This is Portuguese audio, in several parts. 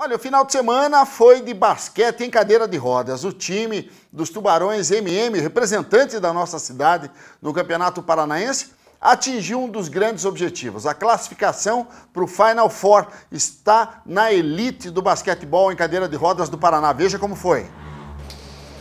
Olha, o final de semana foi de basquete em cadeira de rodas. O time dos Tubarões MM, representante da nossa cidade no Campeonato Paranaense, atingiu um dos grandes objetivos. A classificação para o Final Four está na elite do basquetebol em cadeira de rodas do Paraná. Veja como foi.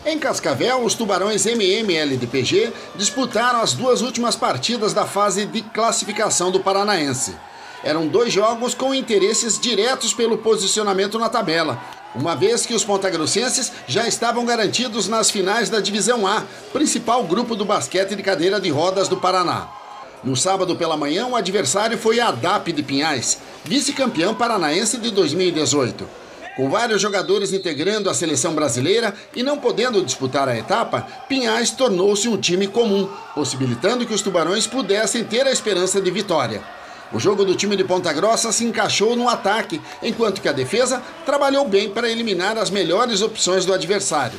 Em Cascavel, os Tubarões MM-LDPG disputaram as duas últimas partidas da fase de classificação do Paranaense eram dois jogos com interesses diretos pelo posicionamento na tabela, uma vez que os pontagrossenses já estavam garantidos nas finais da Divisão A, principal grupo do basquete de cadeira de rodas do Paraná. No sábado pela manhã, o adversário foi a DAP de Pinhais, vice-campeão paranaense de 2018. Com vários jogadores integrando a seleção brasileira e não podendo disputar a etapa, Pinhais tornou-se um time comum, possibilitando que os tubarões pudessem ter a esperança de vitória. O jogo do time de Ponta Grossa se encaixou no ataque, enquanto que a defesa trabalhou bem para eliminar as melhores opções do adversário.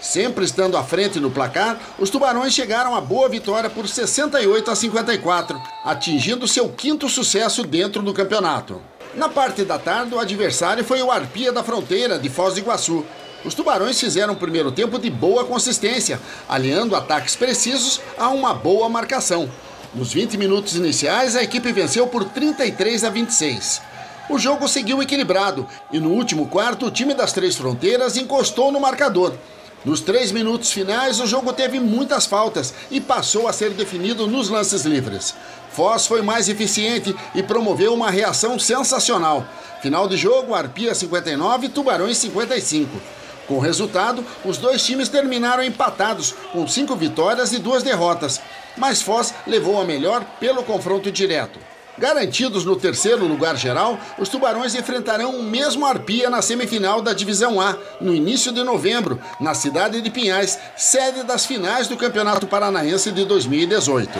Sempre estando à frente no placar, os tubarões chegaram a boa vitória por 68 a 54, atingindo seu quinto sucesso dentro do campeonato. Na parte da tarde, o adversário foi o Arpia da Fronteira, de Foz do Iguaçu. Os tubarões fizeram o primeiro tempo de boa consistência, aliando ataques precisos a uma boa marcação. Nos 20 minutos iniciais, a equipe venceu por 33 a 26. O jogo seguiu equilibrado e no último quarto, o time das Três Fronteiras encostou no marcador. Nos três minutos finais, o jogo teve muitas faltas e passou a ser definido nos lances livres. Foz foi mais eficiente e promoveu uma reação sensacional. Final de jogo, Arpia 59, Tubarões 55. Com o resultado, os dois times terminaram empatados, com cinco vitórias e duas derrotas mas Foz levou a melhor pelo confronto direto. Garantidos no terceiro lugar geral, os Tubarões enfrentarão o mesmo Arpia na semifinal da Divisão A, no início de novembro, na cidade de Pinhais, sede das finais do Campeonato Paranaense de 2018.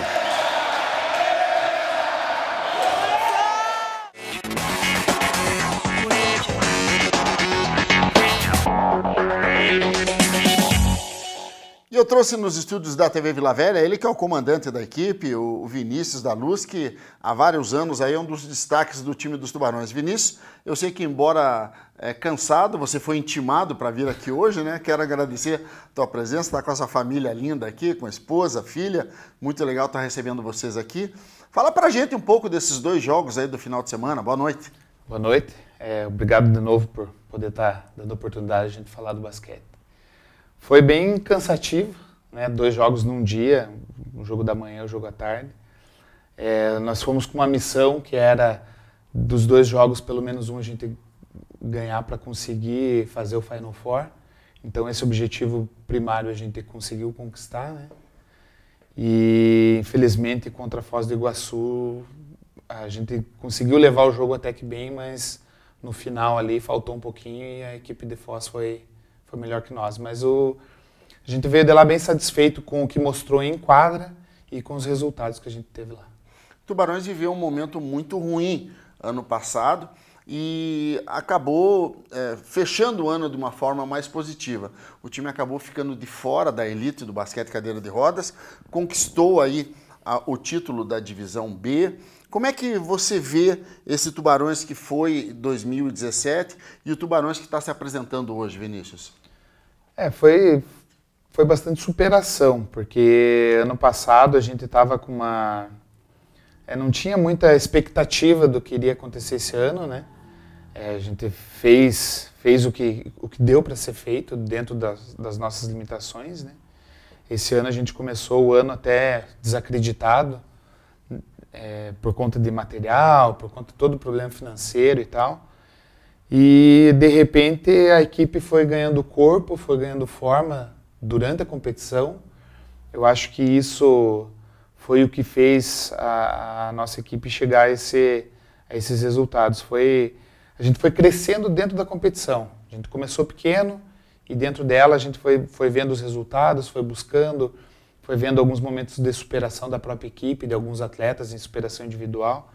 Eu trouxe nos estúdios da TV Vila Velha, ele que é o comandante da equipe, o Vinícius da Luz, que há vários anos aí é um dos destaques do time dos Tubarões. Vinícius, eu sei que embora é, cansado, você foi intimado para vir aqui hoje, né? Quero agradecer a tua presença, estar tá com essa família linda aqui, com a esposa, filha. Muito legal estar tá recebendo vocês aqui. Fala para gente um pouco desses dois jogos aí do final de semana. Boa noite. Boa noite. É, obrigado de novo por poder estar tá dando oportunidade de a gente falar do basquete. Foi bem cansativo, né? Dois jogos num dia, um jogo da manhã, um jogo à tarde. É, nós fomos com uma missão que era dos dois jogos pelo menos um a gente ganhar para conseguir fazer o Final Four. Então esse objetivo primário a gente conseguiu conquistar, né? E infelizmente contra a Foz do Iguaçu a gente conseguiu levar o jogo até que bem, mas no final ali faltou um pouquinho e a equipe de Foz foi melhor que nós. Mas o, a gente veio de lá bem satisfeito com o que mostrou em quadra e com os resultados que a gente teve lá. Tubarões viveu um momento muito ruim ano passado e acabou é, fechando o ano de uma forma mais positiva. O time acabou ficando de fora da elite do basquete cadeira de rodas, conquistou aí a, o título da divisão B, como é que você vê esse Tubarões que foi 2017 e o Tubarões que está se apresentando hoje, Vinícius? É, foi, foi bastante superação, porque ano passado a gente estava com uma. É, não tinha muita expectativa do que iria acontecer esse ano, né? É, a gente fez, fez o, que, o que deu para ser feito dentro das, das nossas limitações, né? Esse ano a gente começou o ano até desacreditado, é, por conta de material, por conta de todo o problema financeiro e tal. E de repente a equipe foi ganhando corpo, foi ganhando forma durante a competição. Eu acho que isso foi o que fez a, a nossa equipe chegar a, esse, a esses resultados. Foi a gente foi crescendo dentro da competição. A gente começou pequeno e dentro dela a gente foi, foi vendo os resultados, foi buscando foi vendo alguns momentos de superação da própria equipe, de alguns atletas em superação individual.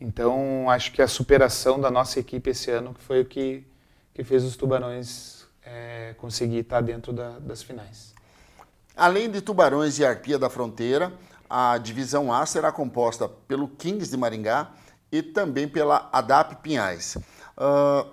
Então, acho que a superação da nossa equipe esse ano foi o que, que fez os Tubarões é, conseguir estar dentro da, das finais. Além de Tubarões e Arpia da Fronteira, a divisão A será composta pelo Kings de Maringá e também pela ADAP Pinhais. Uh,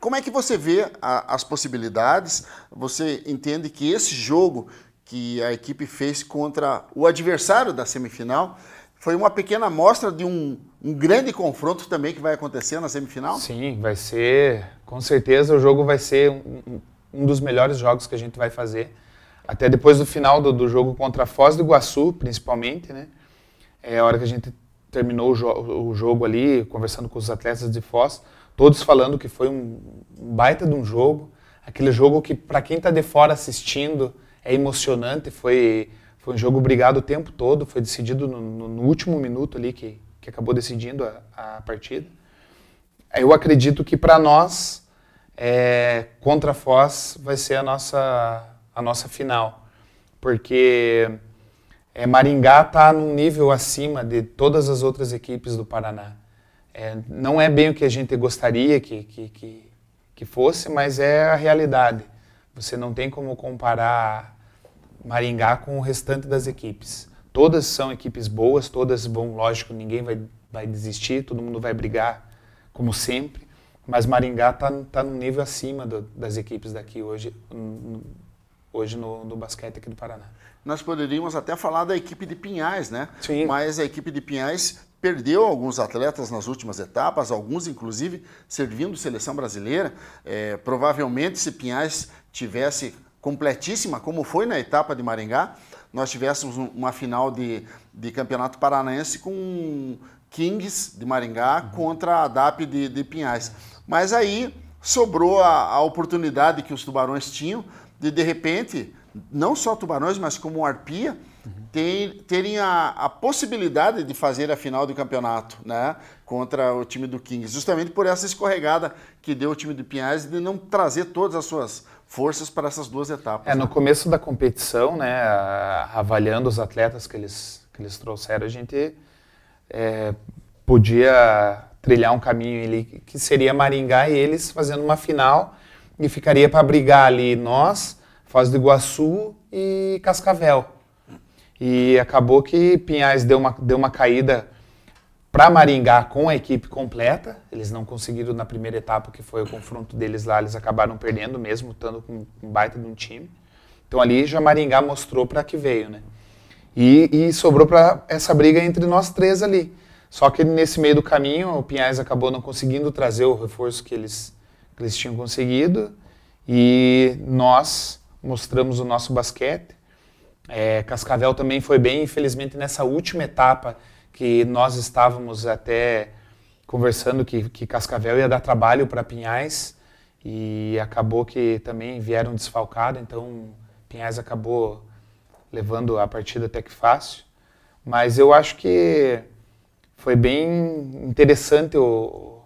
como é que você vê a, as possibilidades? Você entende que esse jogo que a equipe fez contra o adversário da semifinal. Foi uma pequena amostra de um, um grande confronto também que vai acontecer na semifinal? Sim, vai ser. Com certeza o jogo vai ser um, um dos melhores jogos que a gente vai fazer. Até depois do final do, do jogo contra a Foz do Iguaçu, principalmente, né? É a hora que a gente terminou o, jo o jogo ali, conversando com os atletas de Foz, todos falando que foi um, um baita de um jogo. Aquele jogo que, para quem está de fora assistindo, é emocionante. Foi, foi um jogo brigado o tempo todo, foi decidido no, no, no último minuto ali que, que acabou decidindo a, a partida. Eu acredito que para nós, é, contra a Foz, vai ser a nossa, a nossa final. Porque é, Maringá está num nível acima de todas as outras equipes do Paraná. É, não é bem o que a gente gostaria que, que, que, que fosse, mas é a realidade. Você não tem como comparar Maringá com o restante das equipes. Todas são equipes boas, todas vão, lógico, ninguém vai, vai desistir, todo mundo vai brigar, como sempre. Mas Maringá está tá num nível acima do, das equipes daqui hoje, no, hoje no, no basquete aqui do Paraná nós poderíamos até falar da equipe de Pinhais, né? Sim. Mas a equipe de Pinhais perdeu alguns atletas nas últimas etapas, alguns inclusive servindo seleção brasileira. É, provavelmente, se Pinhais tivesse completíssima, como foi na etapa de Maringá, nós tivéssemos uma final de, de campeonato paranaense com Kings de Maringá uhum. contra a DAP de, de Pinhais. Mas aí sobrou a, a oportunidade que os tubarões tinham de, de repente, não só tubarões, mas como arpia, tem, terem a, a, possibilidade de fazer a final do campeonato, né? Contra o time do Kings, justamente por essa escorregada que deu o time do Pinhais de não trazer todas as suas forças para essas duas etapas. É, né? no começo da competição, né, avaliando os atletas que eles, que eles trouxeram, a gente é, podia trilhar um caminho ali que seria Maringá e eles fazendo uma final e ficaria para brigar ali nós, Foz do Iguaçu e Cascavel. E acabou que Pinhais deu uma, deu uma caída para Maringá com a equipe completa. Eles não conseguiram na primeira etapa, que foi o confronto deles lá, eles acabaram perdendo mesmo, estando com um baita de um time. Então ali já Maringá mostrou para que veio, né? E, e sobrou para essa briga entre nós três ali. Só que nesse meio do caminho, o Pinhais acabou não conseguindo trazer o reforço que eles que eles tinham conseguido e nós mostramos o nosso basquete. É, Cascavel também foi bem, infelizmente nessa última etapa que nós estávamos até conversando que, que Cascavel ia dar trabalho para Pinhais e acabou que também vieram desfalcado, então Pinhais acabou levando a partida até que fácil. Mas eu acho que foi bem interessante o,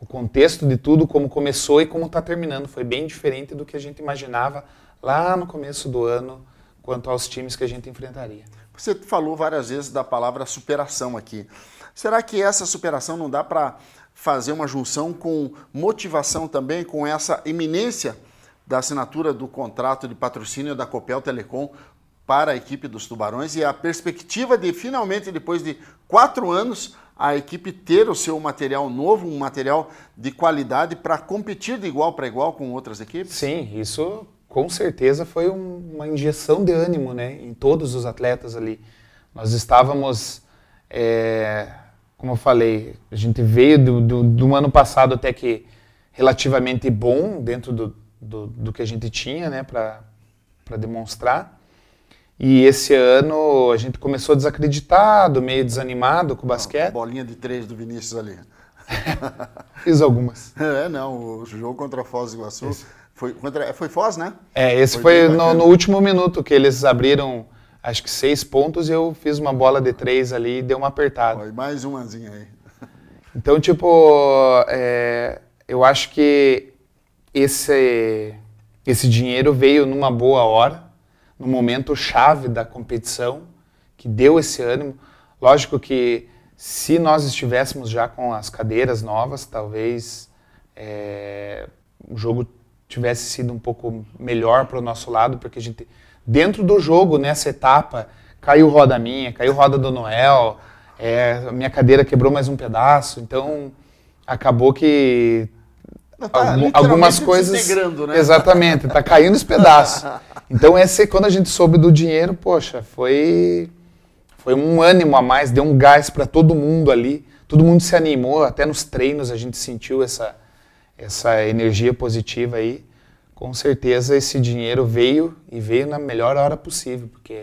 o contexto de tudo, como começou e como está terminando, foi bem diferente do que a gente imaginava lá no começo do ano quanto aos times que a gente enfrentaria. Você falou várias vezes da palavra superação aqui. Será que essa superação não dá para fazer uma junção com motivação também, com essa iminência da assinatura do contrato de patrocínio da Copel Telecom para a equipe dos Tubarões e a perspectiva de finalmente, depois de quatro anos, a equipe ter o seu material novo, um material de qualidade para competir de igual para igual com outras equipes? Sim, isso com certeza foi um, uma injeção de ânimo né, em todos os atletas ali. Nós estávamos, é, como eu falei, a gente veio do, do, do, ano passado até que relativamente bom dentro do, do, do que a gente tinha né, para demonstrar. E esse ano a gente começou desacreditado, meio desanimado com o basquete. bolinha de três do Vinícius ali. Fiz algumas. É, não, o jogo contra a Foz do Iguaçu foi, contra, é, foi Foz, né? É, esse foi, foi no, no, último minuto que eles abriram, acho que seis pontos e eu fiz uma bola de três ali e deu uma apertada. Foi mais umazinha aí. Então, tipo, é, eu acho que esse, esse dinheiro veio numa boa hora no momento chave da competição, que deu esse ânimo. Lógico que se nós estivéssemos já com as cadeiras novas, talvez é, o jogo tivesse sido um pouco melhor para o nosso lado, porque a gente, dentro do jogo, nessa etapa, caiu roda minha, caiu roda do Noel, é, minha cadeira quebrou mais um pedaço, então acabou que Tá Algum, algumas coisas. Né? Exatamente, está caindo os pedaços. Então, esse, quando a gente soube do dinheiro, poxa, foi, foi um ânimo a mais, deu um gás para todo mundo ali. Todo mundo se animou, até nos treinos a gente sentiu essa, essa energia positiva aí. Com certeza esse dinheiro veio e veio na melhor hora possível, porque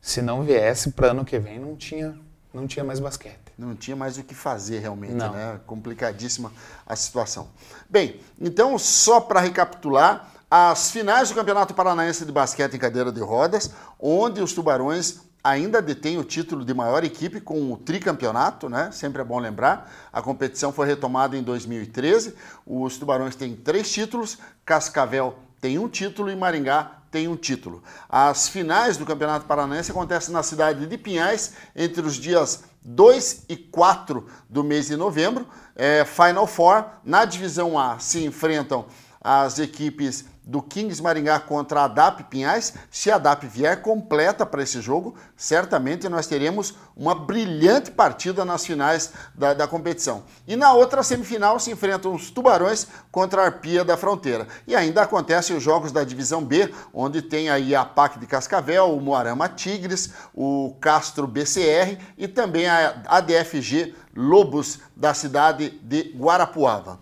se não viesse para ano que vem não tinha, não tinha mais basquete não tinha mais o que fazer realmente, não. né? Complicadíssima a situação. Bem, então só para recapitular, as finais do Campeonato Paranaense de Basquete em Cadeira de Rodas, onde os Tubarões ainda detêm o título de maior equipe com o tricampeonato, né? Sempre é bom lembrar. A competição foi retomada em 2013. Os Tubarões têm três títulos, Cascavel tem um título e Maringá tem um título. As finais do Campeonato Paranaense acontecem na cidade de Pinhais entre os dias 2 e 4 do mês de novembro. É, Final Four, na divisão A se enfrentam as equipes do Kings Maringá contra a DAP Pinhais. Se a DAP vier completa para esse jogo, certamente nós teremos uma brilhante partida nas finais da, da, competição. E na outra semifinal se enfrentam os Tubarões contra a Arpia da Fronteira. E ainda acontecem os jogos da Divisão B, onde tem aí a PAC de Cascavel, o Moarama Tigres, o Castro BCR e também a ADFG Lobos da cidade de Guarapuava.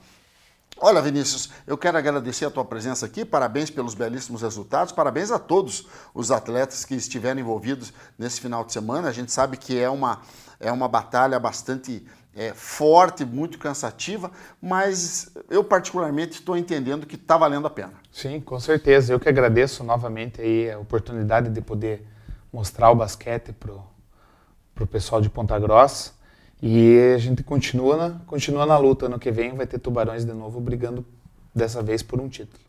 Olha, Vinícius, eu quero agradecer a tua presença aqui, parabéns pelos belíssimos resultados, parabéns a todos os atletas que estiveram envolvidos nesse final de semana. A gente sabe que é uma, é uma batalha bastante é, forte, muito cansativa, mas eu particularmente estou entendendo que está valendo a pena. Sim, com certeza. Eu que agradeço novamente aí a oportunidade de poder mostrar o basquete para o pessoal de Ponta Grossa. E a gente continua na, continua na luta. Ano que vem vai ter Tubarões de novo brigando, dessa vez, por um título.